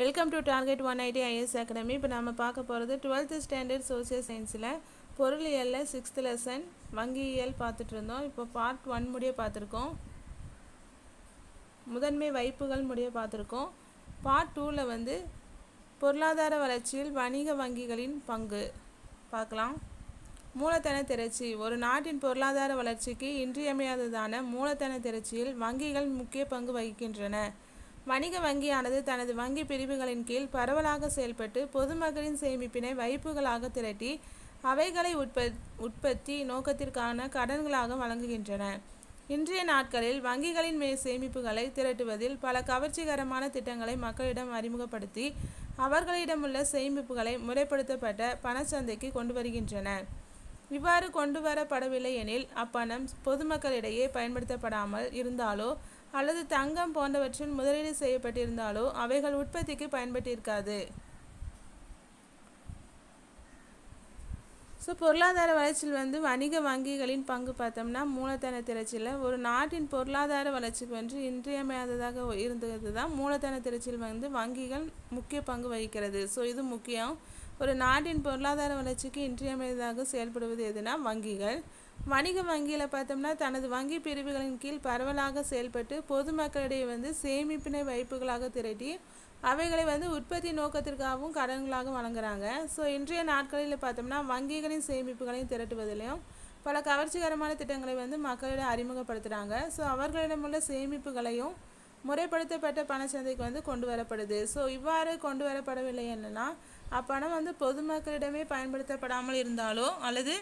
welcome to target one ID IS academy இப்போ நம்ம பார்க்க போகிறது டுவெல்த்து ஸ்டாண்டர்ட் சோசியல் சயின்ஸில் பொருளியலில் சிக்ஸ்த் லெசன் வங்கியியல் பார்த்துட்ருந்தோம் இப்போ பார்ட் ஒன் முடிய பார்த்துருக்கோம் முதன்மை வைப்புகள் முடிய பார்த்துருக்கோம் பார்ட் டூவில் வந்து பொருளாதார வளர்ச்சியில் வணிக வங்கிகளின் பங்கு பார்க்கலாம் மூலதன திரட்சி ஒரு நாட்டின் பொருளாதார வளர்ச்சிக்கு இன்றியமையாததான மூலதன திரட்சியில் வங்கிகள் முக்கிய பங்கு வகிக்கின்றன வணிக வங்கியானது தனது வங்கி பிரிவுகளின் கீழ் பரவலாக செயல்பட்டு பொதுமக்களின் சேமிப்பினை வைப்புகளாக திரட்டி அவைகளை உற்பத் உற்பத்தி நோக்கத்திற்கான கடன்களாக வழங்குகின்றன இன்றைய நாட்களில் வங்கிகளின் மே சேமிப்புகளை திரட்டுவதில் பல கவர்ச்சிகரமான திட்டங்களை மக்களிடம் அறிமுகப்படுத்தி அவர்களிடமுள்ள சேமிப்புகளை முறைப்படுத்தப்பட்ட பணச்சந்தைக்கு கொண்டு வருகின்றன இவ்வாறு கொண்டு வரப்படவில்லை எனில் அப்பணம் பொதுமக்களிடையே பயன்படுத்தப்படாமல் இருந்தாலோ அல்லது தங்கம் போன்றவற்றில் முதலீடு செய்யப்பட்டிருந்தாலோ அவைகள் உற்பத்திக்கு பயன்பட்டிருக்காது ஸோ பொருளாதார வளர்ச்சியில் வந்து வணிக வங்கிகளின் பங்கு பார்த்தோம்னா மூலதன திரைச்சியில் ஒரு நாட்டின் பொருளாதார வளர்ச்சிக்கு வந்து இன்றியமையாததாக இருந்தது தான் மூலதன திரைச்சியில் வந்து வங்கிகள் முக்கிய பங்கு வகிக்கிறது ஸோ இது முக்கியம் ஒரு நாட்டின் பொருளாதார வளர்ச்சிக்கு இன்றியமையாததாக செயல்படுவது எதுனா வங்கிகள் வணிக வங்கியில் பார்த்தோம்னா தனது வங்கி பிரிவுகளின் கீழ் பரவலாக செயல்பட்டு பொதுமக்களிடையே வந்து சேமிப்பினை வைப்புகளாக திரட்டி அவைகளை வந்து உற்பத்தி நோக்கத்திற்காகவும் கடன்களாக வழங்குறாங்க ஸோ இன்றைய நாட்களில் பார்த்தோம்னா வங்கிகளின் சேமிப்புகளையும் திரட்டுவதிலையும் பல கவர்ச்சிகரமான திட்டங்களை வந்து மக்களிடம் அறிமுகப்படுத்துகிறாங்க ஸோ அவர்களிடமுள்ள சேமிப்புகளையும் முறைப்படுத்தப்பட்ட பணச்சந்தைக்கு வந்து கொண்டு வரப்படுது ஸோ இவ்வாறு கொண்டு வரப்படவில்லை என்னன்னா அப்பணம் வந்து பொதுமக்களிடமே பயன்படுத்தப்படாமல் இருந்தாலோ அல்லது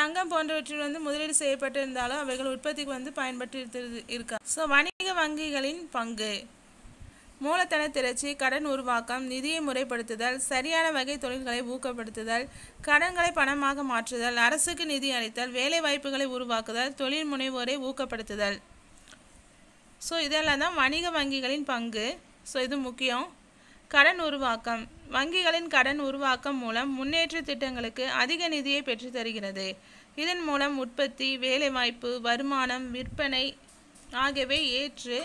தங்கம் போன்றவற்றில் வந்து முதலீடு செய்யப்பட்டிருந்தாலும் அவைகள் உற்பத்திக்கு வந்து பயன்பட்டு இருக்கா ஸோ வணிக வங்கிகளின் பங்கு மூலத்தன திரட்சி கடன் உருவாக்கம் நிதியை முறைப்படுத்துதல் சரியான வகை தொழில்களை ஊக்கப்படுத்துதல் கடன்களை பணமாக மாற்றுதல் அரசுக்கு நிதி அளித்தல் வேலை வாய்ப்புகளை உருவாக்குதல் தொழில் முனைவோரை ஊக்கப்படுத்துதல் ஸோ இதெல்லாம் தான் வணிக வங்கிகளின் பங்கு ஸோ இது முக்கியம் கடன் உருவாக்கம் வங்கிகளின் கடன் உருவாக்கம் மூலம் முன்னேற்ற திட்டங்களுக்கு அதிக நிதியை பெற்றுத்தருகிறது இதன் மூலம் உற்பத்தி வேலைவாய்ப்பு வருமானம் விற்பனை ஆகியவை ஏற்று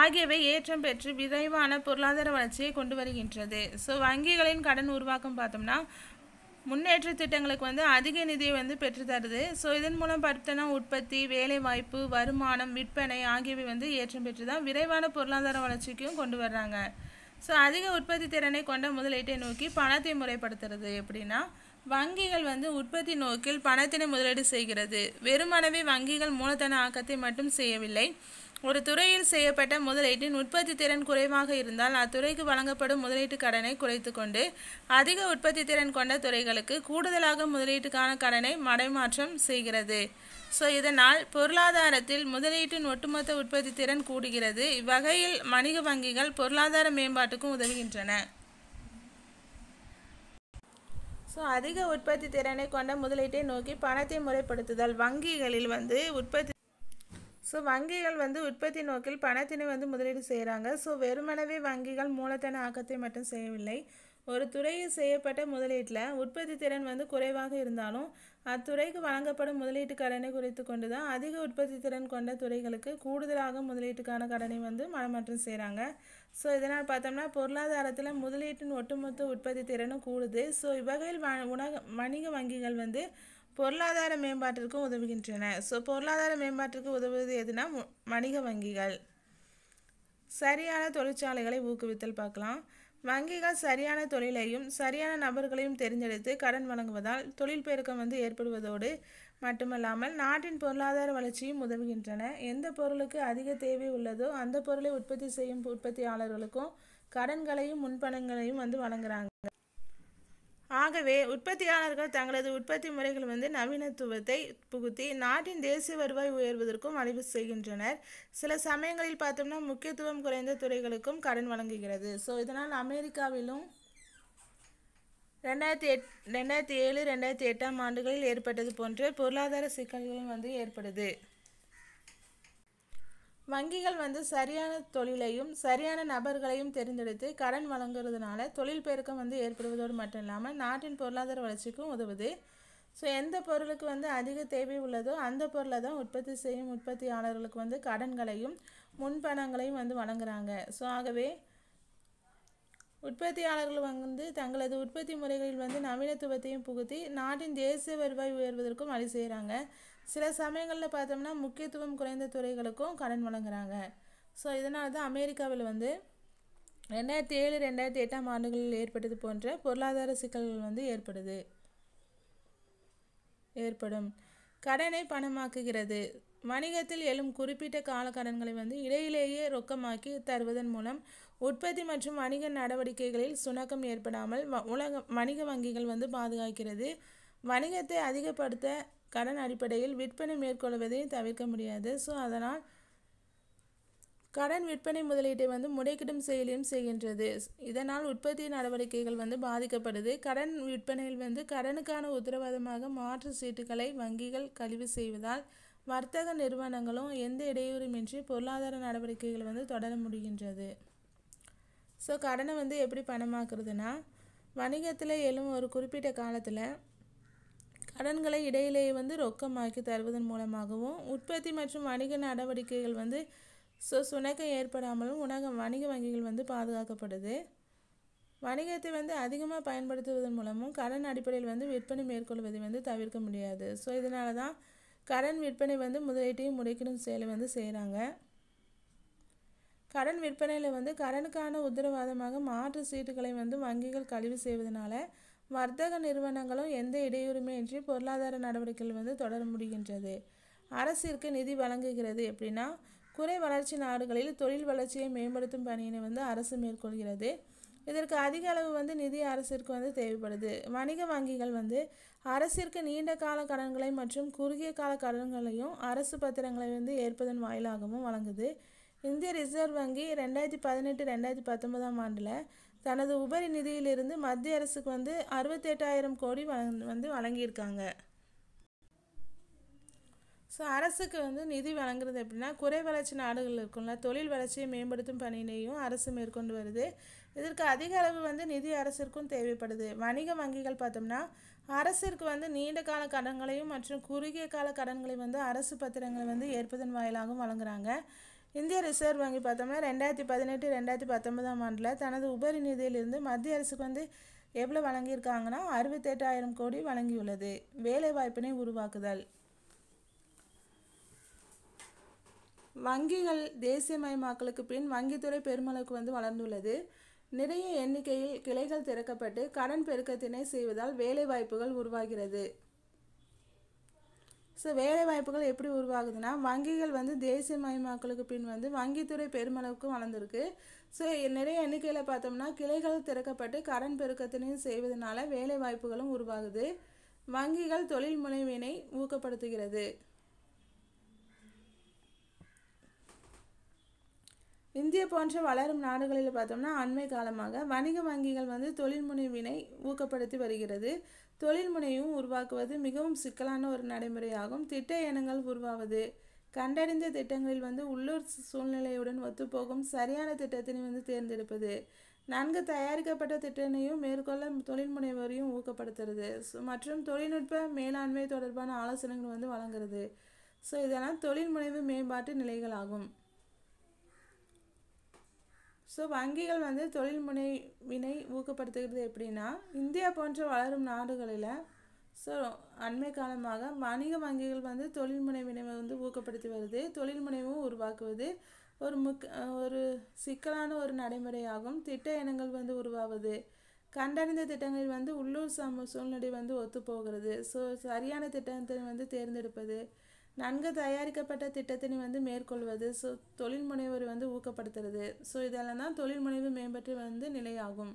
ஆகியவை ஏற்றம் பெற்று விரைவான பொருளாதார வளர்ச்சியை கொண்டு வருகின்றது ஸோ வங்கிகளின் கடன் உருவாக்கம் பார்த்தோம்னா முன்னேற்ற திட்டங்களுக்கு வந்து அதிக நிதியை வந்து பெற்றுத்தருது ஸோ இதன் மூலம் பர்த்தனம் உற்பத்தி வேலைவாய்ப்பு வருமானம் விற்பனை ஆகியவை வந்து ஏற்றம் பெற்று தான் விரைவான பொருளாதார வளர்ச்சிக்கும் கொண்டு வர்றாங்க ஸோ அதிக உற்பத்தி திறனை கொண்ட முதலீட்டை நோக்கி பணத்தை முறைப்படுத்துறது எப்படின்னா வங்கிகள் வந்து உற்பத்தி நோக்கில் பணத்தினை முதலீடு செய்கிறது வெறுமனவே வங்கிகள் மூலதன ஆக்கத்தை மட்டும் செய்யவில்லை ஒரு துறையில் செய்யப்பட்ட முதலீட்டின் உற்பத்தி திறன் குறைவாக இருந்தால் அத்துறைக்கு வழங்கப்படும் முதலீட்டு கடனை குறைத்து கொண்டு அதிக உற்பத்தி திறன் கொண்ட துறைகளுக்கு கூடுதலாக முதலீட்டுக்கான கடனை மடைமாற்றம் செய்கிறது ஸோ இதனால் பொருளாதாரத்தில் முதலீட்டின் ஒட்டுமொத்த உற்பத்தி திறன் கூடுகிறது இவ்வகையில் வணிக வங்கிகள் பொருளாதார மேம்பாட்டுக்கும் உதவுகின்றன ஸோ அதிக உற்பத்தி திறனை கொண்ட முதலீட்டை நோக்கி பணத்தை முறைப்படுத்துதல் வங்கிகளில் வந்து உற்பத்தி ஸோ வங்கிகள் வந்து உற்பத்தி நோக்கில் பணத்தினை வந்து முதலீடு செய்கிறாங்க ஸோ வெறுமனவே வங்கிகள் மூலதன ஆக்கத்தை மட்டும் செய்யவில்லை ஒரு துறையில் செய்யப்பட்ட முதலீட்டில் உற்பத்தி திறன் வந்து குறைவாக இருந்தாலும் அத்துறைக்கு வழங்கப்படும் முதலீட்டு கடனை குறைத்து கொண்டு தான் அதிக உற்பத்தி திறன் கொண்ட துறைகளுக்கு கூடுதலாக முதலீட்டுக்கான கடனை வந்து மனமாற்றம் செய்கிறாங்க ஸோ இதனால் பார்த்தோம்னா பொருளாதாரத்தில் முதலீட்டின் ஒட்டுமொத்த உற்பத்தி திறனும் கூடுது ஸோ இவ்வகையில் வ உணக வணிக வங்கிகள் வந்து பொருளாதார மேம்பாட்டிற்கும் உதவுகின்றன ஸோ பொருளாதார மேம்பாட்டிற்கு உதவுவது எதுனா வணிக வங்கிகள் சரியான தொழிற்சாலைகளை ஊக்குவித்தல் பார்க்கலாம் வங்கிகள் சரியான தொழிலையும் சரியான நபர்களையும் தெரிஞ்செடுத்து கடன் வழங்குவதால் தொழில் பெருக்கம் வந்து ஏற்படுவதோடு மட்டுமல்லாமல் நாட்டின் பொருளாதார வளர்ச்சியும் உதவுகின்றன எந்த பொருளுக்கு அதிக தேவை உள்ளதோ அந்த பொருளை உற்பத்தி செய்யும் உற்பத்தியாளர்களுக்கும் கடன்களையும் முன்பணங்களையும் வந்து வழங்குறாங்க ஆகவே உற்பத்தியாளர்கள் தங்களது உற்பத்தி முறைகள் வந்து நவீனத்துவத்தை புகுத்தி நாட்டின் தேசிய வருவாய் உயர்வதற்கும் அழிவு செய்கின்றனர் சில சமயங்களில் பார்த்தோம்னா முக்கியத்துவம் குறைந்த துறைகளுக்கும் கடன் வழங்குகிறது ஸோ இதனால் அமெரிக்காவிலும் ரெண்டாயிரத்தி எட் ரெண்டாயிரத்தி ஏழு ரெண்டாயிரத்தி எட்டாம் ஆண்டுகளில் ஏற்பட்டது போன்ற பொருளாதார சிக்கல்களும் வந்து ஏற்படுது வங்கிகள் வந்து சரியான தொழிலையும் சரியான நபர்களையும் தெரிந்தெடுத்து கடன் வழங்குறதுனால தொழில் பெருக்கம் வந்து ஏற்படுவதோடு மட்டும் இல்லாமல் நாட்டின் பொருளாதார வளர்ச்சிக்கும் உதவுது ஸோ எந்த பொருளுக்கு வந்து அதிக தேவை உள்ளதோ அந்த பொருளை தான் உற்பத்தி செய்யும் உற்பத்தியாளர்களுக்கு வந்து கடன்களையும் முன்பணங்களையும் வந்து வழங்குறாங்க ஸோ ஆகவே உற்பத்தியாளர்கள் வந்து தங்களது உற்பத்தி முறைகளில் வந்து நவீனத்துவத்தையும் புகுத்தி நாட்டின் தேசிய வருவாய் உயர்வதற்கும் வழி செய்கிறாங்க சில சமயங்களில் பார்த்தோம்னா முக்கியத்துவம் குறைந்த துறைகளுக்கும் கடன் வழங்குறாங்க ஸோ இதனால தான் அமெரிக்காவில் வந்து ரெண்டாயிரத்தி ஏழு ரெண்டாயிரத்தி எட்டாம் ஆண்டுகளில் ஏற்பட்டது போன்ற பொருளாதார சிக்கல்கள் வந்து ஏற்படுது ஏற்படும் கடனை பணமாக்குகிறது வணிகத்தில் எழும் குறிப்பிட்ட காலக்கடன்களை வந்து இடையிலேயே ரொக்கமாக்கி தருவதன் மூலம் உற்பத்தி மற்றும் வணிக நடவடிக்கைகளில் சுணக்கம் ஏற்படாமல் உலக வணிக வங்கிகள் வந்து பாதுகாக்கிறது வணிகத்தை அதிகப்படுத்த கடன் அடிப்படையில் விற்பனை மேற்கொள்வதையும் தவிர்க்க முடியாது ஸோ அதனால் கடன் விற்பனை முதலீட்டை வந்து முடைக்கிடும் செயலியும் செய்கின்றது இதனால் உற்பத்தி நடவடிக்கைகள் வந்து பாதிக்கப்படுது கடன் விற்பனையில் வந்து கடனுக்கான உத்தரவாதமாக மாற்று சீட்டுகளை வங்கிகள் கழிவு செய்வதால் வர்த்தக நிறுவனங்களும் எந்த இடையூறுமின்றி பொருளாதார நடவடிக்கைகள் வந்து தொடர முடிகின்றது ஸோ கடனை வந்து எப்படி பணமாக்குறதுனா வணிகத்தில் எழும் ஒரு குறிப்பிட்ட காலத்தில் கடன்களை இடையிலேயே வந்து ரொக்கமாக்கி தருவதன் மூலமாகவும் உற்பத்தி மற்றும் வணிக நடவடிக்கைகள் வந்து ஸோ சுணக்கம் ஏற்படாமலும் உணக வணிக வங்கிகள் வந்து பாதுகாக்கப்படுது வணிகத்தை வந்து அதிகமாக பயன்படுத்துவதன் மூலமும் கடன் அடிப்படையில் வந்து விற்பனை மேற்கொள்வதை வந்து தவிர்க்க முடியாது ஸோ இதனால தான் கடன் விற்பனை வந்து முதலீட்டையும் முடிக்கணும் செயலை வந்து செய்கிறாங்க கடன் விற்பனையில் வந்து கடனுக்கான உத்தரவாதமாக மாற்று சீட்டுகளை வந்து வங்கிகள் கழிவு செய்வதனால வர்த்தக நிறுவனங்களும் எந்த இடையூறுமையின்றி பொருளாதார நடவடிக்கைகள் வந்து தொடர முடிகின்றது அரசிற்கு நிதி வழங்குகிறது எப்படின்னா குறை வளர்ச்சி நாடுகளில் தொழில் வளர்ச்சியை மேம்படுத்தும் பணியினை வந்து அரசு மேற்கொள்கிறது இதற்கு அதிக அளவு வந்து நிதி அரசிற்கு வந்து தேவைப்படுது வணிக வங்கிகள் வந்து அரசிற்கு நீண்ட கால கடன்களை மற்றும் குறுகிய கால கடன்களையும் அரசு பத்திரங்களை வந்து ஏற்பதன் வாயிலாகவும் வழங்குது இந்திய ரிசர்வ் வங்கி ரெண்டாயிரத்தி பதினெட்டு ரெண்டாயிரத்தி பத்தொன்பதாம் ஆண்டில் தனது உபரி நிதியிலிருந்து மத்திய அரசுக்கு வந்து அறுபத்தெட்டாயிரம் கோடி வந்து வழங்கியிருக்காங்க ஸோ அரசுக்கு வந்து நிதி வழங்குறது எப்படின்னா குறை வளர்ச்சி நாடுகள் இருக்கும்ல தொழில் வளர்ச்சியை மேம்படுத்தும் பணியினையும் அரசு மேற்கொண்டு வருது இதற்கு அதிக அளவு வந்து நிதி அரசிற்கும் தேவைப்படுது வணிக வங்கிகள் பார்த்தோம்னா அரசிற்கு வந்து நீண்ட கால கடன்களையும் மற்றும் குறுகிய கால கடன்களையும் வந்து அரசு பத்திரங்களை வந்து ஏற்பதன் வாயிலாகவும் வழங்குறாங்க இந்திய ரிசர்வ் வங்கி பார்த்தோம்னா ரெண்டாயிரத்தி பதினெட்டு ரெண்டாயிரத்தி பத்தொன்பதாம் ஆண்டில் தனது உபரி நிதியிலிருந்து மத்திய அரசுக்கு வந்து எவ்வளோ வழங்கியிருக்காங்கன்னா அறுபத்தெட்டாயிரம் கோடி வழங்கியுள்ளது வேலைவாய்ப்பினை உருவாக்குதல் வங்கிகள் தேசியமயமாக்கலுக்கு பின் வங்கித்துறை பெருமளவுக்கு வந்து வளர்ந்துள்ளது நிறைய எண்ணிக்கையில் கிளைகள் திறக்கப்பட்டு கடன் பெருக்கத்தினை செய்வதால் வேலைவாய்ப்புகள் உருவாகிறது ஸோ வேலைவாய்ப்புகள் எப்படி உருவாகுதுன்னா வங்கிகள் வந்து தேசியமயமாக்கலுக்கு பின் வந்து வங்கித்துறை பெருமளவுக்கு வளர்ந்துருக்கு ஸோ நிறைய எண்ணிக்கையில் பார்த்தோம்னா கிளைகள் திறக்கப்பட்டு கடன் பெருக்கத்தினையும் செய்வதனால வேலைவாய்ப்புகளும் உருவாகுது வங்கிகள் தொழில் முனைவினை ஊக்கப்படுத்துகிறது இந்திய போன்ற வளரும் நாடுகளில் பார்த்தோம்னா அண்மை காலமாக வணிக வங்கிகள் வந்து தொழில் முனைவினை ஊக்கப்படுத்தி வருகிறது தொழில் முனையும் உருவாக்குவது மிகவும் சிக்கலான ஒரு நடைமுறையாகும் திட்ட இனங்கள் உருவாவது கண்டறிந்த திட்டங்களில் வந்து உள்ளூர் சூழ்நிலையுடன் ஒத்துப்போகும் சரியான திட்டத்தினை வந்து தேர்ந்தெடுப்பது நன்கு தயாரிக்கப்பட்ட திட்டனையும் மேற்கொள்ள தொழில் முனைவரையும் ஊக்கப்படுத்துறது மற்றும் தொழில்நுட்ப மேலாண்மை தொடர்பான ஆலோசனைகள் வந்து வழங்குறது ஸோ இதெல்லாம் தொழில் முனைவு மேம்பாட்டு நிலைகளாகும் ஸோ வங்கிகள் வந்து தொழில் முனைவினை ஊக்கப்படுத்துகிறது எப்படின்னா இந்தியா போன்ற வளரும் நாடுகளில் ஸோ அண்மை காலமாக வணிக வங்கிகள் வந்து தொழில் முனைவினை வந்து ஊக்கப்படுத்தி வருது தொழில் முனைவும் உருவாக்குவது ஒரு முக் ஒரு சிக்கலான ஒரு நடைமுறையாகும் திட்ட இனங்கள் வந்து உருவாவது கண்டறிந்த திட்டங்களில் வந்து உள்ளூர் சம சூழ்நிலை வந்து ஒத்துப்போகிறது ஸோ சரியான திட்டத்தை வந்து தேர்ந்தெடுப்பது நன்கு தயாரிக்கப்பட்ட திட்டத்தினை வந்து மேற்கொள்வது ஸோ தொழில் முனைவர் வந்து ஊக்கப்படுத்துறது ஸோ இதெல்லாம் தான் தொழில் முனைவு மேம்பட்டு வந்து நிலையாகும்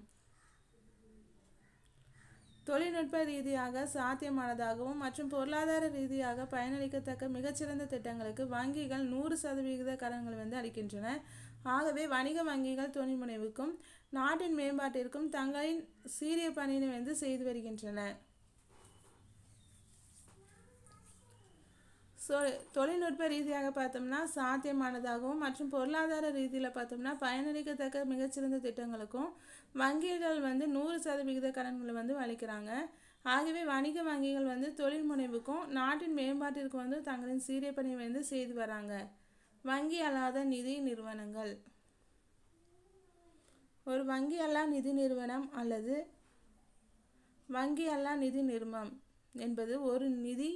தொழில்நுட்ப ரீதியாக சாத்தியமானதாகவும் மற்றும் பொருளாதார ரீதியாக பயனளிக்கத்தக்க மிகச்சிறந்த திட்டங்களுக்கு வங்கிகள் நூறு சதவிகித கடன்கள் வந்து அளிக்கின்றன ஆகவே வணிக வங்கிகள் தொழில் முனைவுக்கும் நாட்டின் மேம்பாட்டிற்கும் தங்களின் சீரிய பணியினை வந்து செய்து வருகின்றன தொழில்நுட்ப ரீதியாக பார்த்தோம்னா சாத்தியமானதாகவும் மற்றும் பொருளாதார ரீதியில் பார்த்தோம்னா பயனளிக்கத்தக்க மிகச்சிறந்த திட்டங்களுக்கும் வங்கிகள் வந்து நூறு சதவிகித கடன்களை வந்து அளிக்கிறாங்க ஆகவே வணிக வங்கிகள் வந்து தொழில் முனைவுக்கும் நாட்டின் மேம்பாட்டிற்கு வந்து தங்களின் சீரிய பணி வந்து செய்து வராங்க வங்கி அல்லாத நிதி நிறுவனங்கள் ஒரு வங்கி அல்லா நிதி நிறுவனம் அல்லது வங்கி அல்லா நிதி நிறுவனம் என்பது ஒரு நிதி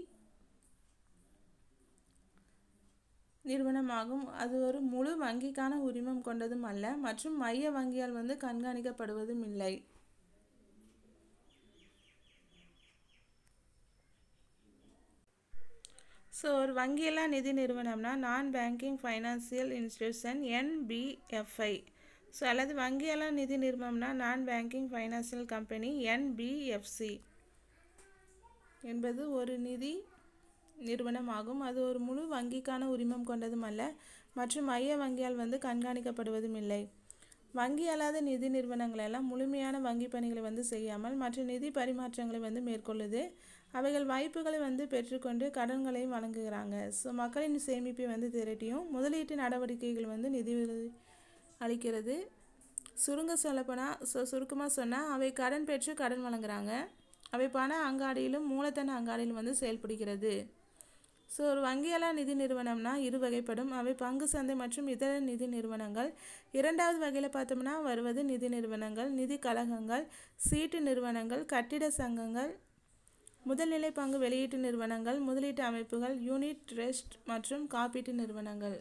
நிறுவனமாகும் அது ஒரு முழு வங்கிக்கான உரிமம் கொண்டதும் அல்ல மற்றும் மைய வங்கியால் வந்து கண்காணிக்கப்படுவதும் இல்லை ஸோ ஒரு வங்கியெல்லாம் நிதி நிறுவனம்னா நான் banking financial institution NBFI so அல்லது வங்கியெல்லாம் நிதி நிறுவனம்னா நான் பேங்கிங் ஃபைனான்சியல் கம்பெனி என்பிஎஃப்சி என்பது ஒரு நிதி நிறுவனம் ஆகும் அது ஒரு முழு வங்கிக்கான உரிமம் கொண்டதும் அல்ல மற்றும் மைய வங்கியால் வந்து கண்காணிக்கப்படுவதும் இல்லை வங்கி அல்லாத நிதி நிறுவனங்கள் எல்லாம் முழுமையான வங்கி பணிகளை வந்து செய்யாமல் மற்ற நிதி பரிமாற்றங்களை வந்து மேற்கொள்ளுது அவைகள் வாய்ப்புகளை வந்து பெற்றுக்கொண்டு கடன்களையும் வழங்குகிறாங்க ஸோ மக்களின் சேமிப்பை வந்து திரட்டியும் முதலீட்டு நடவடிக்கைகள் வந்து நிதி அளிக்கிறது சுருங்க சொல்லப்போனால் ஸோ சுருக்கமாக சொன்னால் அவை கடன் பெற்று கடன் வழங்குகிறாங்க அவை பண அங்காடியிலும் மூலதன அங்காடியிலும் வந்து செயல்படுகிறது ஸோ ஒரு வங்கியலா நிதி நிறுவனம்னா இரு வகைப்படும் அவை பங்கு சந்தை மற்றும் இதர நிதி நிறுவனங்கள் இரண்டாவது வகையில் பார்த்தோம்னா வருவது நிதி நிறுவனங்கள் நிதி கழகங்கள் சீட்டு நிறுவனங்கள் கட்டிட சங்கங்கள் முதல்நிலை பங்கு வெளியீட்டு நிறுவனங்கள் முதலீட்டு அமைப்புகள் யூனிட் ட்ரெஸ்ட் மற்றும் காப்பீட்டு நிறுவனங்கள்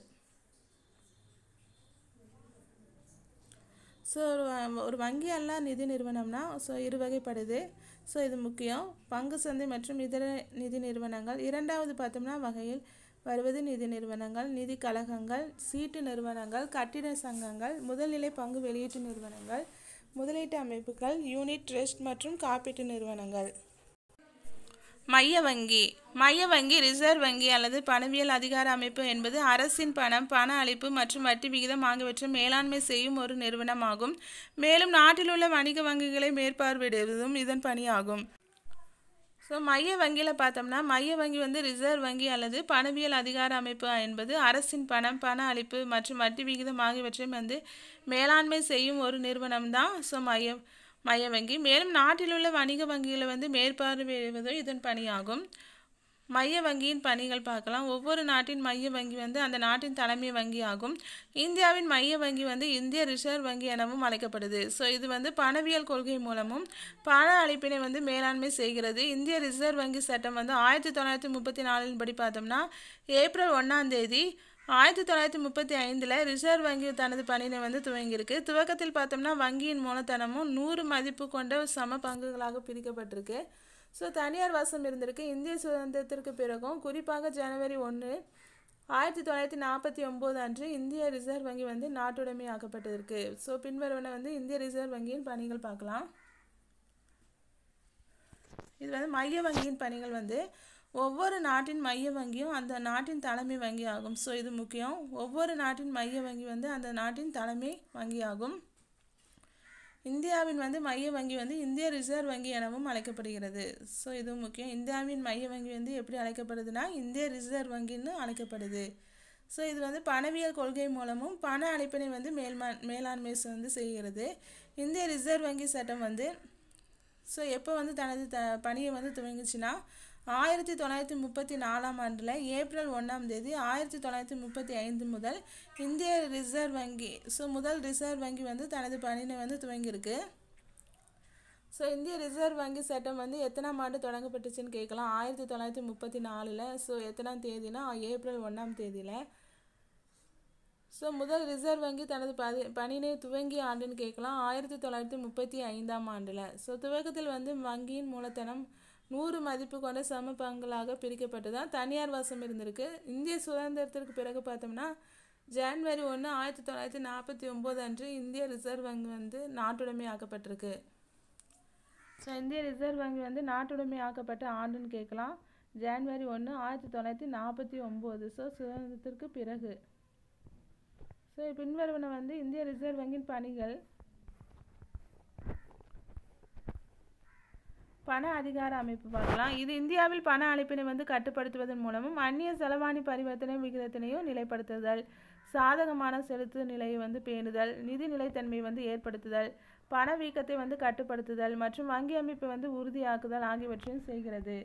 ஸோ ஒரு ஒரு வங்கி அல்லா நிதி நிறுவனம்னா ஸோ இரு வகைப்படுது ஸோ இது முக்கியம் பங்கு சந்தை மற்றும் இதர நிதி நிறுவனங்கள் இரண்டாவது பார்த்தோம்னா வகையில் வருவது நிதி நிறுவனங்கள் நிதி கழகங்கள் சீட்டு நிறுவனங்கள் கட்டிட சங்கங்கள் முதல்நிலை பங்கு வெளியீட்டு நிறுவனங்கள் முதலீட்டு அமைப்புகள் யூனிட் ட்ரெஸ்ட் மற்றும் காப்பீட்டு நிறுவனங்கள் மைய வங்கி மைய வங்கி ரிசர்வ் வங்கி அல்லது பணவியல் அதிகார அமைப்பு என்பது அரசின் பணம் பண அளிப்பு மற்றும் வட்டி விகிதம் ஆகியவற்றை மேலாண்மை செய்யும் ஒரு நிறுவனமாகும் மேலும் நாட்டில் உள்ள வணிக வங்கிகளை மேற்பார்வையிடுவதும் இதன் பணியாகும் ஸோ மைய வங்கியில் பார்த்தோம்னா மைய வங்கி வந்து ரிசர்வ் வங்கி அல்லது பணவியல் அதிகார அமைப்பு என்பது அரசின் பணம் பண அளிப்பு மற்றும் வட்டி விகிதம் ஆகியவற்றையும் வந்து மேலாண்மை செய்யும் ஒரு நிறுவனம் தான் ஸோ மைய மைய வங்கி மேலும் நாட்டில் உள்ள வணிக வங்கிகளை வந்து மேற்பார்வையிடுவதும் இதன் பணியாகும் மைய வங்கியின் பணிகள் பார்க்கலாம் ஒவ்வொரு நாட்டின் மைய வங்கி வந்து அந்த நாட்டின் தலைமை வங்கி ஆகும் இந்தியாவின் மைய வங்கி வந்து இந்திய ரிசர்வ் வங்கி எனவும் அழைக்கப்படுது ஸோ இது வந்து பணவியல் கொள்கை மூலமும் பண அளிப்பினை வந்து மேலாண்மை செய்கிறது இந்திய ரிசர்வ் வங்கி சட்டம் வந்து ஆயிரத்தி தொள்ளாயிரத்தி முப்பத்தி நாலின் படி பார்த்தோம்னா ஏப்ரல் ஒன்றாம் தேதி ஆயிரத்தி தொள்ளாயிரத்தி முப்பத்தி ஐந்தில் ரிசர்வ் வங்கி தனது பணியை வந்து துவங்கியிருக்கு துவக்கத்தில் பார்த்தோம்னா வங்கியின் மூலதனமும் நூறு மதிப்பு கொண்ட சம பங்குகளாக பிரிக்கப்பட்டிருக்கு ஸோ தனியார் வாசம் இருந்திருக்கு இந்திய சுதந்திரத்திற்கு பிறகும் குறிப்பாக ஜனவரி ஒன்று ஆயிரத்தி தொள்ளாயிரத்தி நாற்பத்தி ஒம்பது அன்று இந்திய ரிசர்வ் வங்கி வந்து நாட்டுடைமை ஆக்கப்பட்டிருக்கு ஸோ பின்வருவன வந்து இந்திய ரிசர்வ் வங்கியின் பணிகள் பார்க்கலாம் இது வந்து மைய வங்கியின் பணிகள் வந்து ஒவ்வொரு நாட்டின் மைய வங்கியும் அந்த நாட்டின் தலைமை வங்கி ஆகும் ஸோ இது முக்கியம் ஒவ்வொரு நாட்டின் மைய வங்கி வந்து அந்த நாட்டின் தலைமை வங்கி ஆகும் இந்தியாவின் வந்து மைய வங்கி வந்து இந்திய ரிசர்வ் வங்கி எனவும் அழைக்கப்படுகிறது ஸோ இதுவும் முக்கியம் இந்தியாவின் மைய வங்கி வந்து எப்படி அழைக்கப்படுதுன்னா இந்திய ரிசர்வ் வங்கின்னு அழைக்கப்படுது ஸோ இது வந்து பணவியல் கொள்கை மூலமும் பண அழைப்பினை வந்து மேல்மா மேலாண்மை வந்து செய்கிறது இந்திய ரிசர்வ் வங்கி சட்டம் வந்து ஸோ எப்போ வந்து தனது த பணியை வந்து துவங்கிச்சுன்னா ஆயிரத்தி தொள்ளாயிரத்தி முப்பத்தி நாலாம் ஆண்டில் ஏப்ரல் ஒன்றாம் தேதி ஆயிரத்தி தொள்ளாயிரத்தி முப்பத்தி ஐந்து முதல் இந்திய ரிசர்வ் வங்கி ஸோ முதல் ரிசர்வ் வங்கி வந்து தனது பணியினை வந்து துவங்கியிருக்கு ஸோ இந்திய ரிசர்வ் வங்கி சட்டம் வந்து எத்தனாம் ஆண்டு தொடங்கப்பட்டுச்சுன்னு கேட்கலாம் ஆயிரத்தி தொள்ளாயிரத்தி முப்பத்தி நாலில் ஸோ எத்தனாம் தேதினா ஏப்ரல் ஒன்றாம் தேதியில் ஸோ முதல் ரிசர்வ் வங்கி தனது பதி பணியினை துவங்கிய ஆண்டுன்னு கேட்கலாம் ஆயிரத்தி தொள்ளாயிரத்தி முப்பத்தி ஐந்தாம் ஆண்டில் ஸோ துவக்கத்தில் வந்து வங்கியின் மூலதனம் நூறு மதிப்பு கொண்ட சம பங்களாக பிரிக்கப்பட்டு தான் தனியார் வசம் இருந்திருக்கு இந்திய சுதந்திரத்திற்கு பிறகு பார்த்தோம்னா ஜான்வரி ஒன்று ஆயிரத்தி தொள்ளாயிரத்தி நாற்பத்தி ஒம்பது அன்று இந்திய ரிசர்வ் வங்கி வந்து நாட்டுடைமை ஆக்கப்பட்டிருக்கு ஸோ இந்திய ரிசர்வ் வங்கி வந்து நாட்டுடைமை ஆக்கப்பட்ட ஆண்டுன்னு கேட்கலாம் ஜான்வரி ஒன்று ஆயிரத்தி தொள்ளாயிரத்தி நாற்பத்தி ஒம்பது ஸோ சுதந்திரத்திற்கு பிறகு ஸோ பின்வருவன வந்து இந்திய ரிசர்வ் வங்கியின் பணிகள் பண அதிகார அமைப்பு பார்க்கலாம் இது இந்தியாவில் பண அழைப்பினை வந்து கட்டுப்படுத்துவதன் மூலமும் அந்நிய செலவாணி பரிவர்த்தனை விகிதத்தினையும் நிலைப்படுத்துதல் சாதகமான செலுத்து நிலையை வந்து பேணுதல் நிதி நிலைத்தன்மை வந்து ஏற்படுத்துதல் பணவீக்கத்தை வந்து கட்டுப்படுத்துதல் மற்றும் வங்கி அமைப்பை வந்து உறுதியாக்குதல் ஆகியவற்றையும் செய்கிறது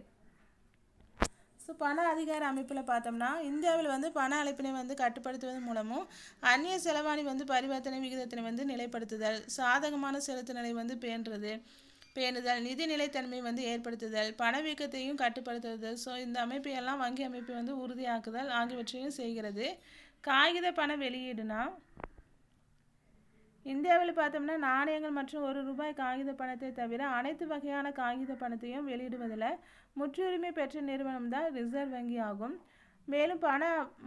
ஸோ பண அதிகார அமைப்பில் பார்த்தோம்னா இந்தியாவில் வந்து பண அழைப்பினை வந்து கட்டுப்படுத்துவதன் மூலமும் அந்நிய செலவாணி வந்து பரிவர்த்தனை விகிதத்தினை வந்து நிலைப்படுத்துதல் சாதகமான செலுத்து நிலை வந்து பேன்றது பேணுதல் நிதி நிலைத்தன்மை வந்து ஏற்படுத்துதல் பணவீக்கத்தையும் கட்டுப்படுத்துதல் ஸோ இந்த அமைப்பை எல்லாம் வங்கி அமைப்பை வந்து உறுதியாக்குதல் ஆகியவற்றையும் செய்கிறது காகித பண வெளியீடுனா இந்தியாவில் பார்த்தோம்னா நாணயங்கள் மற்றும் ஒரு ரூபாய் காகித பணத்தை தவிர அனைத்து வகையான காகித பணத்தையும் வெளியிடுவதில் முற்றுரிமை பெற்ற நிறுவனம் தான் ரிசர்வ் வங்கி ஆகும் மேலும் பண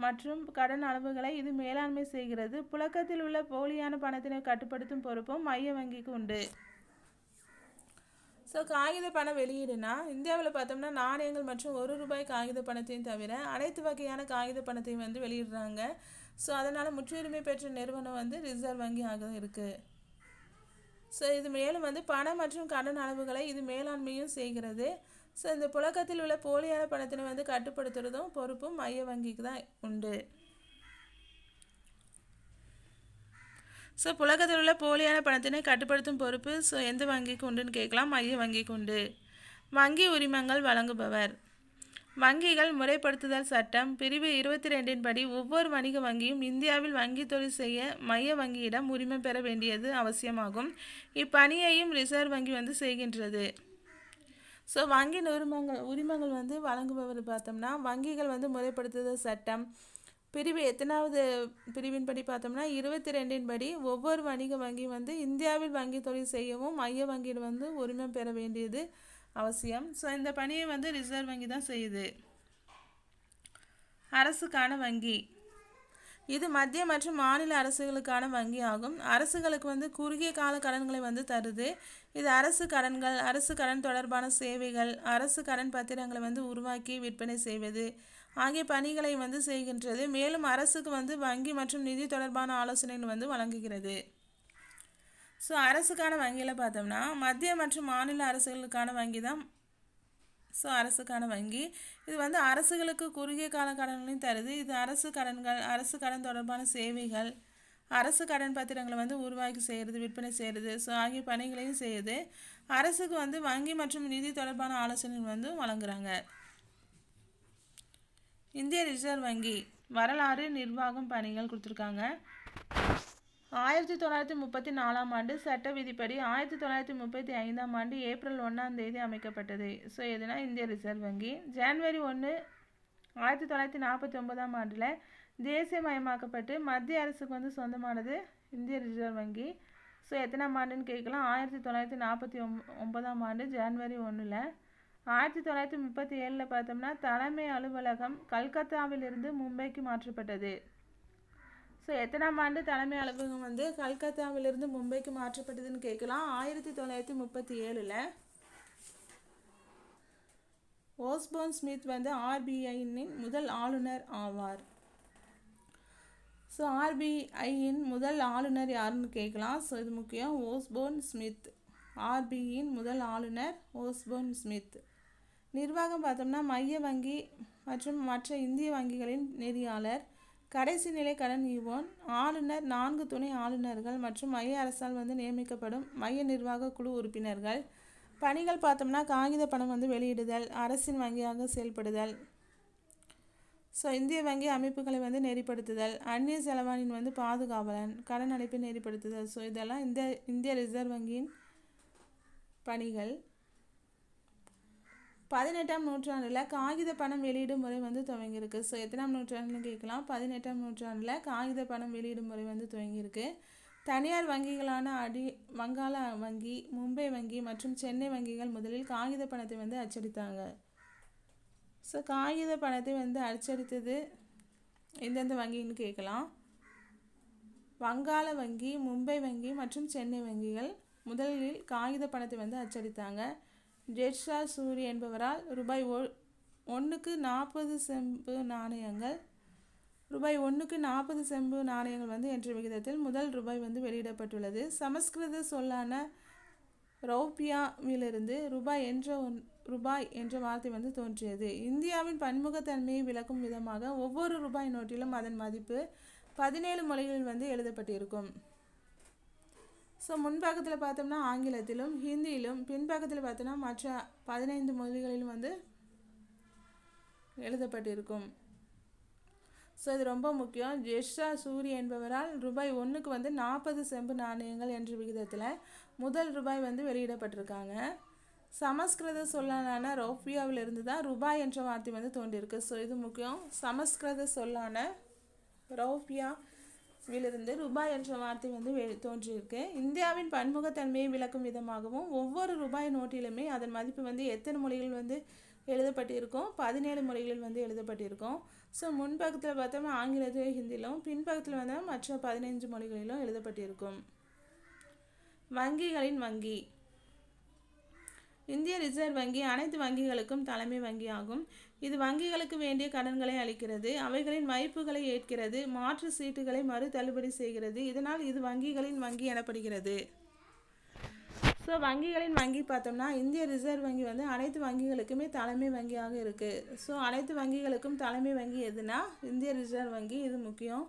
மற்றும் கடன் அளவுகளை இது மேலாண்மை செய்கிறது புழக்கத்தில் உள்ள போலியான பணத்தினை கட்டுப்படுத்தும் பொறுப்பும் மைய வங்கிக்கு உண்டு ஸோ காகித பண வெளியீடுனா இந்தியாவில் பார்த்தோம்னா நாணயங்கள் மற்றும் ஒரு ரூபாய் காகித பணத்தையும் தவிர அனைத்து வகையான காகித பணத்தையும் வந்து வெளியிடுறாங்க ஸோ அதனால் முற்றுரிமை பெற்ற நிறுவனம் வந்து ரிசர்வ் வங்கி ஆக இருக்குது ஸோ இது மேலும் வந்து பணம் மற்றும் கடன் அளவுகளை இது மேலாண்மையும் செய்கிறது ஸோ இந்த புழக்கத்தில் உள்ள போலியான பணத்தினை வந்து கட்டுப்படுத்துறதும் பொறுப்பும் மைய வங்கிக்கு தான் உண்டு ஸோ புழக்கத்தில் உள்ள போலியான பணத்தினை கட்டுப்படுத்தும் பொறுப்பு ஸோ எந்த வங்கிக்கு உண்டுன்னு கேட்கலாம் மைய வங்கிக்கு உண்டு வங்கி உரிமங்கள் வழங்குபவர் வங்கிகள் முறைப்படுத்துதல் சட்டம் பிரிவு இருபத்தி ரெண்டின் படி ஒவ்வொரு வணிக வங்கியும் இந்தியாவில் வங்கி தொழில் செய்ய மைய வங்கியிடம் உரிமம் பெற வேண்டியது அவசியமாகும் இப்பணியையும் ரிசர்வ் வங்கி வந்து செய்கின்றது ஸோ வங்கி உரிமங்கள் உரிமங்கள் வந்து வழங்குபவர் பார்த்தோம்னா வங்கிகள் வந்து முறைப்படுத்துதல் சட்டம் பிரிவு எத்தனாவது பிரிவின் படி பார்த்தோம்னா இருபத்தி ரெண்டின் படி ஒவ்வொரு வணிக வங்கி வந்து இந்தியாவில் வங்கி தொழில் செய்யவும் மைய வங்கியில் வந்து உரிமை பெற வேண்டியது அவசியம் ஸோ இந்த பணியை வந்து ரிசர்வ் வங்கி தான் செய்யுது அரசுக்கான வங்கி இது மத்திய மற்றும் மாநில அரசுகளுக்கான வங்கி ஆகும் அரசுகளுக்கு வந்து குறுகிய கால கடன்களை வந்து தருது இது அரசு கடன்கள் அரசு கடன் தொடர்பான சேவைகள் அரசு கடன் பத்திரங்களை வந்து உருவாக்கி விற்பனை செய்வது ஆகிய பணிகளை வந்து செய்கின்றது மேலும் அரசுக்கு வந்து வங்கி மற்றும் நிதி தொடர்பான ஆலோசனைகள் வந்து வழங்குகிறது ஸோ அரசுக்கான வங்கியில் பார்த்தோம்னா மத்திய மற்றும் மாநில அரசுகளுக்கான வங்கி தான் ஸோ அரசுக்கான வங்கி இது வந்து அரசுகளுக்கு குறுகிய கால கடன்களையும் தருது இது அரசு கடன்கள் அரசு கடன் தொடர்பான சேவைகள் அரசு கடன் பத்திரங்களை வந்து உருவாக்கி செய்கிறது விற்பனை செய்கிறது ஸோ ஆகிய பணிகளையும் செய்யுது அரசுக்கு வந்து வங்கி மற்றும் நிதி தொடர்பான ஆலோசனைகள் வந்து வழங்குறாங்க இந்திய ரிசர்வ் வங்கி வரலாறு நிர்வாகம் பணிகள் கொடுத்துருக்காங்க ஆயிரத்தி தொள்ளாயிரத்தி முப்பத்தி நாலாம் ஆண்டு சட்ட விதிப்படி ஆயிரத்தி தொள்ளாயிரத்தி முப்பத்தி ஐந்தாம் ஆண்டு ஏப்ரல் ஒன்றாம் தேதி அமைக்கப்பட்டது ஸோ எதுனா இந்திய ரிசர்வ் வங்கி ஜான்வரி ஒன்று ஆயிரத்தி தொள்ளாயிரத்தி நாற்பத்தி ஒன்பதாம் ஆண்டில் தேசியமயமாக்கப்பட்டு மத்திய அரசுக்கு வந்து சொந்தமானது இந்திய ரிசர்வ் வங்கி ஸோ எத்தனாம் ஆண்டுன்னு கேட்கலாம் ஆயிரத்தி தொள்ளாயிரத்தி நாற்பத்தி ஒம் ஒன்பதாம் ஆண்டு ஜான்வரி ஒன்றில் ஆயிரத்தி தொள்ளாயிரத்தி முப்பத்தி ஏழில் பார்த்தோம்னா தலைமை அலுவலகம் கல்கத்தாவிலிருந்து மும்பைக்கு மாற்றப்பட்டது ஸோ எத்தனாம் ஆண்டு தலைமை அலுவலகம் வந்து கல்கத்தாவிலிருந்து மும்பைக்கு மாற்றப்பட்டதுன்னு கேட்கலாம் ஆயிரத்தி தொள்ளாயிரத்தி முப்பத்தி ஏழில் ஓஸ்போன் ஸ்மித் வந்து ஆர்பிஐனின் முதல் ஆளுநர் ஆவார் ஸோ ஆர்பிஐயின் முதல் ஆளுநர் யாருன்னு கேட்கலாம் ஸோ இது முக்கியம் ஓஸ்போன் ஸ்மித் ஆர்பியின் முதல் ஆளுநர் ஓஸ்போன் ஸ்மித் நிர்வாகம் பார்த்தோம்னா மைய வங்கி மற்றும் மற்ற இந்திய வங்கிகளின் நெறியாளர் கடைசி நிலை கடன் ஈவோன் ஆளுநர் நான்கு துணை ஆளுநர்கள் மற்றும் மைய அரசால் வந்து நியமிக்கப்படும் மைய நிர்வாக குழு உறுப்பினர்கள் பணிகள் பார்த்தோம்னா காகித பணம் வந்து வெளியிடுதல் அரசின் வங்கியாக செயல்படுதல் ஸோ இந்திய வங்கி அமைப்புகளை வந்து நெறிப்படுத்துதல் அந்நிய செலவானின் வந்து பாதுகாவலன் கடன் அடைப்பை நெறிப்படுத்துதல் ஸோ இதெல்லாம் இந்த இந்திய ரிசர்வ் வங்கியின் பணிகள் பதினெட்டாம் நூற்றாண்டில் காகித பணம் வெளியிடும் முறை வந்து துவங்கியிருக்கு ஸோ எத்தனாம் நூற்றாண்டுன்னு கேட்கலாம் பதினெட்டாம் நூற்றாண்டில் காகித பணம் வெளியிடும் முறை வந்து துவங்கியிருக்கு தனியார் வங்கிகளான அடி வங்காள வங்கி மும்பை வங்கி மற்றும் சென்னை வங்கிகள் முதலில் காகித பணத்தை வந்து அச்சடித்தாங்க ஸோ காகித பணத்தை வந்து அச்சடித்தது எந்தெந்த வங்கின்னு கேட்கலாம் வங்காள வங்கி மும்பை வங்கி மற்றும் சென்னை வங்கிகள் முதலில் காகித பணத்தை வந்து அச்சடித்தாங்க ஜெட்ஷா சூரி என்பவரால் ரூபாய் ஒ ஒன்றுக்கு நாற்பது செம்பு நாணயங்கள் ரூபாய் ஒன்றுக்கு நாற்பது செம்பு நாணயங்கள் வந்து என்ற விகிதத்தில் முதல் ரூபாய் வந்து வெளியிடப்பட்டுள்ளது சமஸ்கிருத சொல்லான ரௌபியாவிலிருந்து ரூபாய் என்ற ஒன் ரூபாய் என்ற வார்த்தை வந்து தோன்றியது இந்தியாவின் பன்முகத்தன்மையை விளக்கும் விதமாக ஒவ்வொரு ரூபாய் நோட்டிலும் அதன் மதிப்பு பதினேழு மொழிகளில் வந்து எழுதப்பட்டிருக்கும் ஸோ முன்பாகத்தில் பார்த்தோம்னா ஆங்கிலத்திலும் ஹிந்தியிலும் பின்பக்கத்தில் பார்த்தோம்னா மற்ற பதினைந்து மொழிகளிலும் வந்து எழுதப்பட்டிருக்கும் ஸோ இது ரொம்ப முக்கியம் ஜெஷா சூரி என்பவரால் ரூபாய் ஒன்றுக்கு வந்து நாற்பது செம்பு நாணயங்கள் என்ற விகிதத்தில் முதல் ரூபாய் வந்து வெளியிடப்பட்டிருக்காங்க சமஸ்கிருத சொல்லான ரோஃபியாவிலிருந்து தான் ரூபாய் என்ற வார்த்தை வந்து தோன்றியிருக்கு ஸோ இது முக்கியம் சமஸ்கிருத சொல்லான ரோஃபியா இருந்து ரூபாய் என்ற வார்த்தை வந்து தோன்றியிருக்கு இந்தியாவின் பன்முகத்தன்மையை விளக்கும் விதமாகவும் ஒவ்வொரு ரூபாய் நோட்டிலுமே அதன் மதிப்பு வந்து எத்தனை மொழிகள் வந்து எழுதப்பட்டிருக்கும் பதினேழு மொழிகளில் வந்து எழுதப்பட்டிருக்கும் ஸோ முன்பக்கத்தில் பார்த்தோம்னா ஆங்கிலத்திலும் ஹிந்திலும் பின்பக்கத்தில் வந்து மற்ற பதினைஞ்சு மொழிகளிலும் எழுதப்பட்டிருக்கும் வங்கிகளின் வங்கி இந்திய ரிசர்வ் வங்கி அனைத்து வங்கிகளுக்கும் தலைமை வங்கியாகும் இது வங்கிகளுக்கு வேண்டிய கடன்களை அளிக்கிறது அவைகளின் வைப்புகளை ஏற்கிறது மாற்று சீட்டுகளை மறு தள்ளுபடி செய்கிறது இதனால் இது வங்கிகளின் வங்கி எனப்படுகிறது ஸோ வங்கிகளின் வங்கி பார்த்தோம்னா இந்திய ரிசர்வ் வங்கி வந்து அனைத்து வங்கிகளுக்குமே தலைமை வங்கியாக இருக்குது ஸோ அனைத்து வங்கிகளுக்கும் தலைமை வங்கி எதுனா இந்திய ரிசர்வ் வங்கி இது முக்கியம்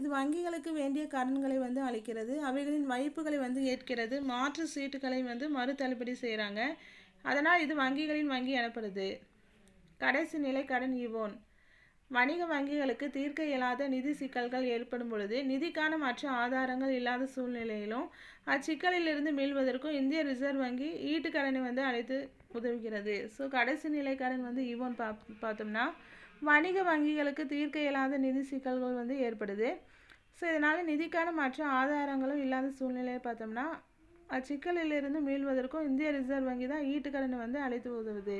இது வங்கிகளுக்கு வேண்டிய கடன்களை வந்து அளிக்கிறது அவைகளின் வைப்புகளை வந்து ஏற்கிறது மாற்று சீட்டுகளை வந்து மறு தள்ளுபடி செய்கிறாங்க அதனால் இது வங்கிகளின் வங்கி எனப்படுது கடைசி நிலை கடன் இவோன் வணிக வங்கிகளுக்கு தீர்க்க இயலாத நிதி சிக்கல்கள் ஏற்படும் பொழுது நிதிக்கான மற்ற ஆதாரங்கள் இல்லாத சூழ்நிலையிலும் அச்சிக்கலிலிருந்து மீள்வதற்கும் இந்திய ரிசர்வ் வங்கி ஈட்டு கடனை வந்து அழைத்து உதவுகிறது ஸோ கடைசி நிலை கடன் வந்து இவன் பா பார்த்தோம்னா வணிக வங்கிகளுக்கு தீர்க்க இயலாத நிதி சிக்கல்கள் வந்து ஏற்படுது ஸோ இதனால் நிதிக்கான மற்ற ஆதாரங்களும் இல்லாத சூழ்நிலையை பார்த்தோம்னா அச்சிக்கலிலிருந்து மீள்வதற்கும் இந்திய ரிசர்வ் வங்கி தான் ஈட்டுக்கடனை வந்து அழைத்து உதவுது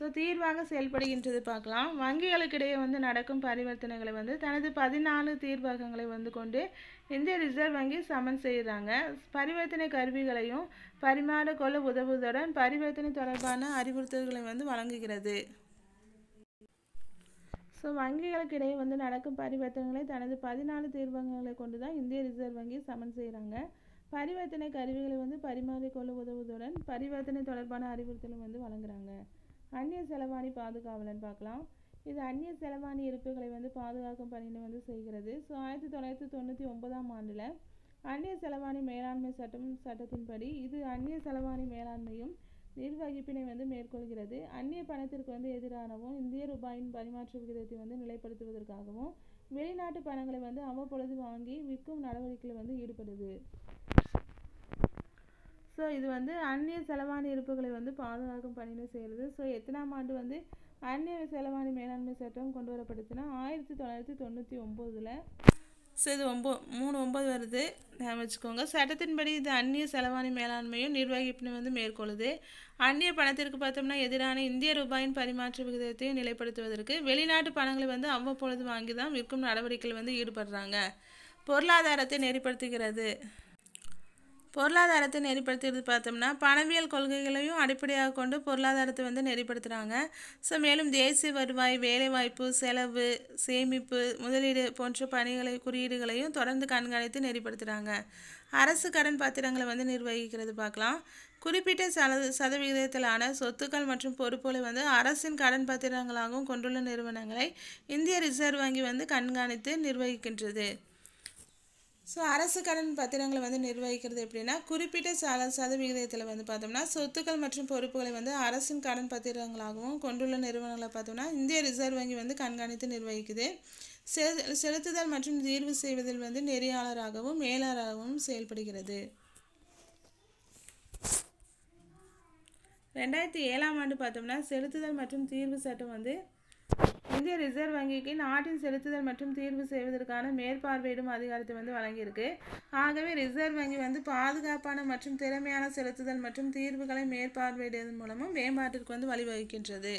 ஸோ தீர்வாக செயல்படுகின்றது பார்க்கலாம் வங்கிகளுக்கிடையே வந்து நடக்கும் பரிவர்த்தனைகளை வந்து தனது பதினாலு தீர்வாகங்களை வந்து கொண்டு இந்திய ரிசர்வ் வங்கி சமன் செய்கிறாங்க பரிவர்த்தனை கருவிகளையும் பரிமாறிக்கொள்ள உதவுவதுடன் பரிவர்த்தனை தொடர்பான அறிவுறுத்தல்களை வந்து வழங்குகிறது ஸோ வங்கிகளுக்கிடையே வந்து நடக்கும் பரிவர்த்தனைகளை தனது பதினாலு தீர்வங்களை கொண்டு தான் இந்திய ரிசர்வ் வங்கி சமன் செய்கிறாங்க பரிவர்த்தனை கருவிகளை வந்து பரிமாறிக்கொள்ள உதவுவதுடன் பரிவர்த்தனை தொடர்பான அறிவுறுத்தலும் வந்து வழங்குறாங்க அந்நிய செலவாணி பாதுகாவலன் பார்க்கலாம் இது அந்நிய செலவாணி இருப்புகளை வந்து பாதுகாக்கும் பணியினை வந்து செய்கிறது ஸோ ஆயிரத்தி தொள்ளாயிரத்தி தொண்ணூற்றி ஒன்பதாம் ஆண்டில் அந்நிய செலவாணி மேலாண்மை சட்டம் சட்டத்தின்படி இது அந்நிய செலவாணி மேலாண்மையும் நிர்வகிப்பினை வந்து மேற்கொள்கிறது அந்நிய பணத்திற்கு வந்து எதிரானவும் இந்திய ரூபாயின் பரிமாற்று விகிதத்தை வந்து நிலைப்படுத்துவதற்காகவும் வெளிநாட்டு பணங்களை வந்து அவ்வப்பொழுது வாங்கி விற்கும் நடவடிக்கைகளை வந்து ஈடுபடுது ஸோ இது வந்து அந்நிய செலவாணி இருப்புகளை வந்து பாதுகாக்கும் பணியினை செய்கிறது ஸோ எத்தனாம் ஆண்டு வந்து அந்நிய செலவாணி மேலாண்மை சட்டம் கொண்டு வரப்படுதுன்னா ஆயிரத்தி தொள்ளாயிரத்தி தொண்ணூற்றி ஒம்போதில் ஸோ இது ஒம்போ மூணு ஒம்பது வருது வச்சுக்கோங்க சட்டத்தின்படி இது அந்நிய செலவாணி மேலாண்மையும் நிர்வகிப்பினை வந்து மேற்கொள்ளுது அந்நிய பணத்திற்கு பார்த்தோம்னா எதிரான இந்திய ரூபாயின் பரிமாற்ற விகிதத்தையும் நிலைப்படுத்துவதற்கு வெளிநாட்டு பணங்களை வந்து அவ்வப்பொழுது வாங்கி தான் விற்கும் நடவடிக்கைகள் வந்து ஈடுபடுறாங்க பொருளாதாரத்தை நெறிப்படுத்துகிறது பொருளாதாரத்தை நெறிப்படுத்துறது பார்த்தோம்னா பணவியல் கொள்கைகளையும் அடிப்படையாக கொண்டு பொருளாதாரத்தை வந்து நெறிப்படுத்துகிறாங்க ஸோ மேலும் தேசிய வருவாய் வேலைவாய்ப்பு செலவு சேமிப்பு முதலீடு போன்ற பணிகளை குறியீடுகளையும் தொடர்ந்து கண்காணித்து நெறிப்படுத்துகிறாங்க அரசு கடன் பத்திரங்களை வந்து நிர்வகிக்கிறது பார்க்கலாம் குறிப்பிட்ட சல சதவிகிதத்திலான சொத்துக்கள் மற்றும் பொறுப்புகளை வந்து அரசின் கடன் பத்திரங்களாகவும் கொண்டுள்ள நிறுவனங்களை இந்திய ரிசர்வ் வங்கி வந்து கண்காணித்து நிர்வகிக்கின்றது ஸோ அரசு கடன் பத்திரங்களை வந்து நிர்வகிக்கிறது எப்படின்னா குறிப்பிட்ட சல சதவிகிதத்தில் வந்து பார்த்தோம்னா சொத்துக்கள் மற்றும் பொறுப்புகளை வந்து அரசின் கடன் பத்திரங்களாகவும் கொண்டுள்ள நிறுவனங்களை பார்த்தோம்னா இந்திய ரிசர்வ் வங்கி வந்து கண்காணித்து நிர்வகிக்குது செலுத்துதல் மற்றும் தீர்வு செய்வதில் வந்து நெறியாளராகவும் மேலாளராகவும் செயல்படுகிறது ரெண்டாயிரத்தி ஏழாம் ஆண்டு பார்த்தோம்னா செலுத்துதல் மற்றும் தீர்வு சட்டம் வந்து இந்திய ரிசர்வ் வங்கிக்கு நாட்டின் செலுத்துதல் மற்றும் தீர்வு செய்வதற்கான மேற்பார்வையிடும் அதிகாரத்தை வந்து வழங்கியிருக்கு ஆகவே ரிசர்வ் வங்கி வந்து பாதுகாப்பான மற்றும் திறமையான செலுத்துதல் மற்றும் தீர்வுகளை மேற்பார்வையிடுவதன் மூலமும் மேம்பாட்டிற்கு வந்து வழிவகுக்கின்றது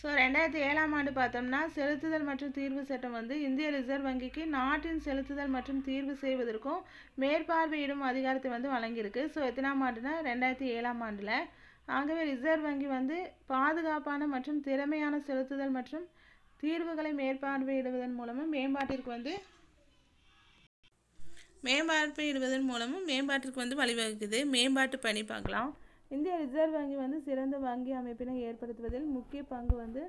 ஸோ ரெண்டாயிரத்தி ஏழாம் ஆண்டு பார்த்தோம்னா செலுத்துதல் மற்றும் தீர்வு சட்டம் வந்து இந்திய ரிசர்வ் வங்கிக்கு நாட்டின் செலுத்துதல் மற்றும் தீர்வு செய்வதற்கும் மேற்பார்வையிடும் அதிகாரத்தை வந்து வழங்கியிருக்கு ஸோ எத்தனாம் ஆண்டுனா ரெண்டாயிரத்தி ஏழாம் ஆண்டில் ஆகவே ரிசர்வ் வங்கி வந்து பாதுகாப்பான மற்றும் திறமையான செலுத்துதல் மற்றும் தீர்வுகளை மேற்பார்வையிடுவதன் மூலமும் மேம்பாட்டிற்கு வந்து இடுவதன் மூலமும் மேம்பாட்டிற்கு வந்து வழிவகுக்குது மேம்பாட்டு பணி பார்க்கலாம் இந்திய ரிசர்வ் வங்கி வந்து சிறந்த வங்கி அமைப்பினை ஏற்படுத்துவதில் முக்கிய பங்கு வந்து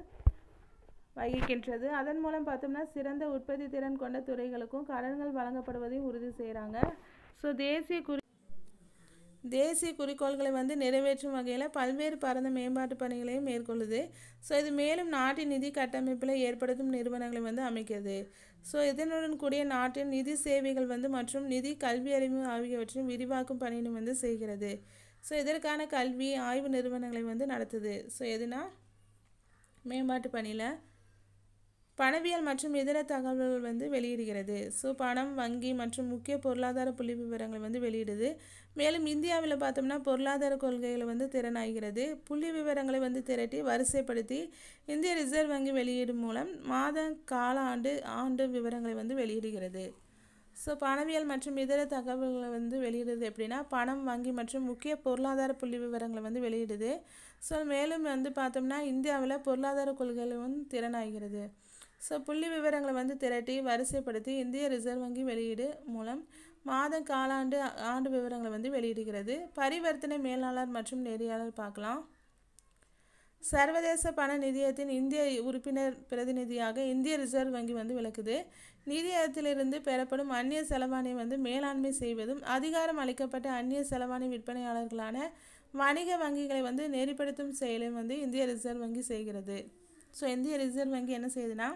வகிக்கின்றது அதன் மூலம் பார்த்தோம்னா சிறந்த உற்பத்தி திறன் கொண்ட துறைகளுக்கும் கடன்கள் வழங்கப்படுவதையும் உறுதி செய்கிறாங்க ஸோ தேசிய குறி தேசிய குறிக்கோள்களை வந்து நிறைவேற்றும் வகையில் பல்வேறு பரந்த மேம்பாட்டு பணிகளையும் மேற்கொள்ளுது ஸோ இது மேலும் நாட்டின் நிதி கட்டமைப்பில் ஏற்படுத்தும் நிறுவனங்களை வந்து அமைக்கிறது ஸோ இதனுடன் கூடிய நாட்டின் நிதி சேவைகள் வந்து மற்றும் நிதி கல்வி அறிவு ஆகியவற்றையும் விரிவாக்கும் பணியினும் வந்து செய்கிறது ஸோ இதற்கான கல்வி ஆய்வு நிறுவனங்களை வந்து நடத்துது ஸோ எதுனா மேம்பாட்டு பணியில் பணவியல் மற்றும் இதர தகவல்கள் வந்து வெளியிடுகிறது ஸோ பணம் வங்கி மற்றும் முக்கிய பொருளாதார புள்ளி விவரங்கள் வந்து வெளியிடுது மேலும் இந்தியாவில் பார்த்தோம்னா பொருளாதார கொள்கைகளை வந்து திறனாகிறது புள்ளி விவரங்களை வந்து திரட்டி வரிசைப்படுத்தி இந்திய ரிசர்வ் வங்கி வெளியீடு மூலம் மாத கால ஆண்டு ஆண்டு விவரங்களை வந்து வெளியிடுகிறது ஸோ பணவியல் மற்றும் இதர தகவல்களை வந்து வெளியிடுது எப்படின்னா பணம் வங்கி மற்றும் முக்கிய பொருளாதார புள்ளி விவரங்களை வந்து வெளியிடுது ஸோ மேலும் வந்து பார்த்தோம்னா இந்தியாவில் பொருளாதார கொள்கைகளும் திறனாகிறது ஸோ புள்ளி விவரங்களை வந்து திரட்டி வரிசைப்படுத்தி இந்திய ரிசர்வ் வங்கி வெளியீடு மூலம் மாதம் காலாண்டு ஆண்டு விவரங்களை வந்து வெளியிடுகிறது பரிவர்த்தனை மேலாளர் மற்றும் நெறியாளர் பார்க்கலாம் சர்வதேச பண நிதியத்தின் இந்திய உறுப்பினர் பிரதிநிதியாக இந்திய ரிசர்வ் வங்கி வந்து விளக்குது நிதியத்திலிருந்து பெறப்படும் அந்நிய செலவாணியை வந்து மேலாண்மை செய்வதும் அதிகாரம் அளிக்கப்பட்ட அந்நிய செலவாணி விற்பனையாளர்களான வணிக வங்கிகளை வந்து நெறிப்படுத்தும் செயலை வந்து இந்திய ரிசர்வ் வங்கி செய்கிறது ஸோ இந்திய ரிசர்வ் வங்கி என்ன செய்யுதுன்னா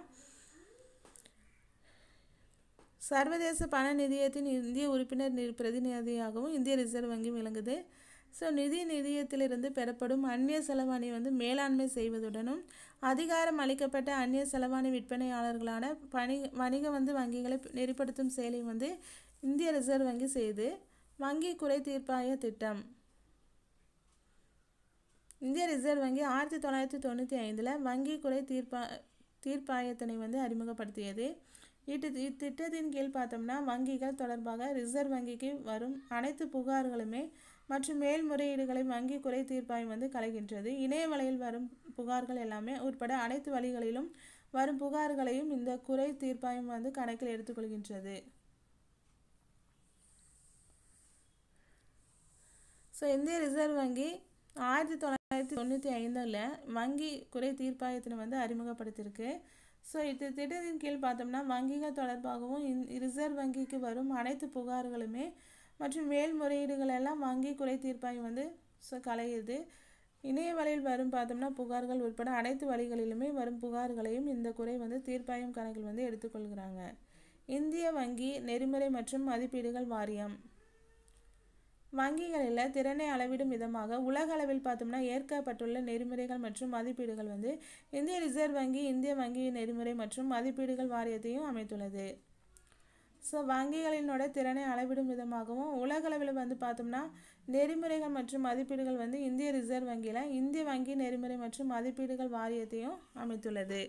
சர்வதேச பண நிதியத்தின் இந்திய உறுப்பினர் பிரதிநிதியாகவும் இந்திய ரிசர்வ் வங்கி விளங்குது ஸோ நிதி நிதியத்திலிருந்து பெறப்படும் அந்நிய செலவாணி வந்து மேலாண்மை செய்வதுடனும் அதிகாரம் அளிக்கப்பட்ட அந்நிய செலவாணி விற்பனையாளர்களான பணி வணிக வந்து வங்கிகளை நெறிப்படுத்தும் செயலை வந்து இந்திய ரிசர்வ் வங்கி செய்து வங்கி குறை தீர்ப்பாய திட்டம் இந்திய ரிசர்வ் வங்கி ஆயிரத்தி தொள்ளாயிரத்தி தொண்ணூற்றி ஐந்தில் வங்கி குறை தீர்ப்பா தீர்ப்பாயத்தினை வந்து அறிமுகப்படுத்தியது இட்டு இத்திட்டத்தின் கீழ் பார்த்தோம்னா வங்கிகள் தொடர்பாக ரிசர்வ் வங்கிக்கு வரும் அனைத்து புகார்களுமே மற்றும் மேல்முறையீடுகளை வங்கி குறை தீர்ப்பாயம் வந்து கலைகின்றது இணையவலையில் வரும் புகார்கள் எல்லாமே உட்பட அனைத்து வழிகளிலும் வரும் புகார்களையும் இந்த குறை தீர்ப்பாயம் வந்து கணக்கில் எடுத்துக்கொள்கின்றது ஸோ இந்திய ரிசர்வ் வங்கி ஆயிரத்தி தொள்ளாயிரத்தி தொண்ணூற்றி ஐந்தில் வங்கி குறை தீர்ப்பாயத்தினை வந்து அறிமுகப்படுத்தியிருக்கு ஸோ இது திட்டத்தின் கீழ் பார்த்தோம்னா வங்கிகள் தொடர்பாகவும் ரிசர்வ் வங்கிக்கு வரும் அனைத்து புகார்களுமே மற்றும் மேல்முறையீடுகள் எல்லாம் வங்கி குறை தீர்ப்பாயம் வந்து ஸோ கலையுது இணைய வழியில் வரும் பார்த்தோம்னா புகார்கள் உட்பட அனைத்து வழிகளிலுமே வரும் புகார்களையும் இந்த குறை வந்து தீர்ப்பாயம் கணக்கில் வந்து எடுத்துக்கொள்கிறாங்க இந்திய வங்கி நெறிமுறை மற்றும் மதிப்பீடுகள் வாரியம் வங்கிகளில் திறனை அளவிடும் விதமாக உலக அளவில் பார்த்தோம்னா ஏற்கப்பட்டுள்ள நெறிமுறைகள் மற்றும் மதிப்பீடுகள் வந்து இந்திய ரிசர்வ் வங்கி இந்திய வங்கி நெறிமுறை மற்றும் மதிப்பீடுகள் வாரியத்தையும் அமைத்துள்ளது ஸோ வங்கிகளினோட திறனை அளவிடும் விதமாகவும் உலகளவில் வந்து பார்த்தோம்னா நெறிமுறைகள் மற்றும் மதிப்பீடுகள் வந்து இந்திய ரிசர்வ் வங்கியில் இந்திய வங்கி நெறிமுறை மற்றும் மதிப்பீடுகள் வாரியத்தையும் அமைத்துள்ளது